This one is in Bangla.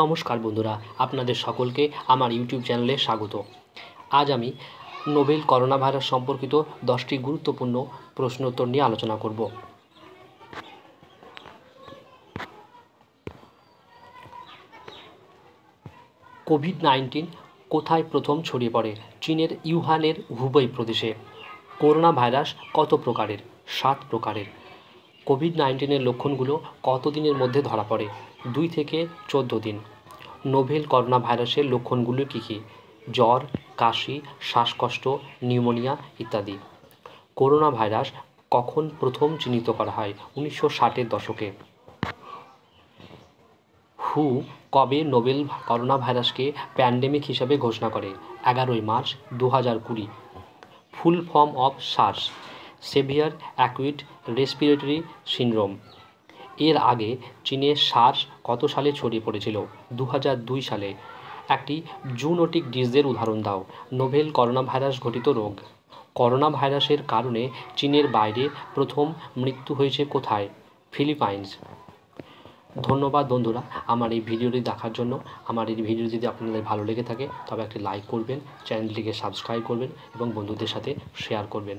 নমস্কার বন্ধুরা আপনাদের সকলকে আমার ইউটিউব চ্যানেলে স্বাগত আজ আমি নোবেল করোনা ভাইরাস সম্পর্কিত দশটি গুরুত্বপূর্ণ প্রশ্নোত্তর নিয়ে আলোচনা করব কোভিড নাইন্টিন কোথায় প্রথম ছড়িয়ে পড়ে চীনের ইউহানের হুবই প্রদেশে করোনা ভাইরাস কত প্রকারের সাত প্রকারের কোভিড নাইন্টিনের লক্ষণগুলো কতদিনের মধ্যে ধরা পড়ে দুই থেকে চোদ্দ দিন নোভেল করোনা ভাইরাসের লক্ষণগুলো কী কী জ্বর কাশি শ্বাসকষ্ট নিউমোনিয়া ইত্যাদি করোনা ভাইরাস কখন প্রথম চিহ্নিত করা হয় উনিশশো ষাটের দশকে হু কবে নোবেল করোনা ভাইরাসকে প্যান্ডেমিক হিসাবে ঘোষণা করে এগারোই মার্চ দু হাজার কুড়ি full form of SARS severe acute respiratory syndrome এর আগে চীনে শ্বাস কত সালে ছড়িয়ে পড়েছিল দু সালে একটি জুনোটিক ডিজের উদাহরণ দাও নোভেল করোনা ভাইরাস ঘটিত রোগ করোনা ভাইরাসের কারণে চীনের বাইরে প্রথম মৃত্যু হয়েছে কোথায় ফিলিপাইন্স ধন্যবাদ বন্ধুরা আমার এই ভিডিওটি দেখার জন্য আমার এই ভিডিও যদি আপনাদের ভালো লেগে থাকে তবে একটি লাইক করবেন চ্যানেলটিকে সাবস্ক্রাইব করবেন এবং বন্ধুদের সাথে শেয়ার করবেন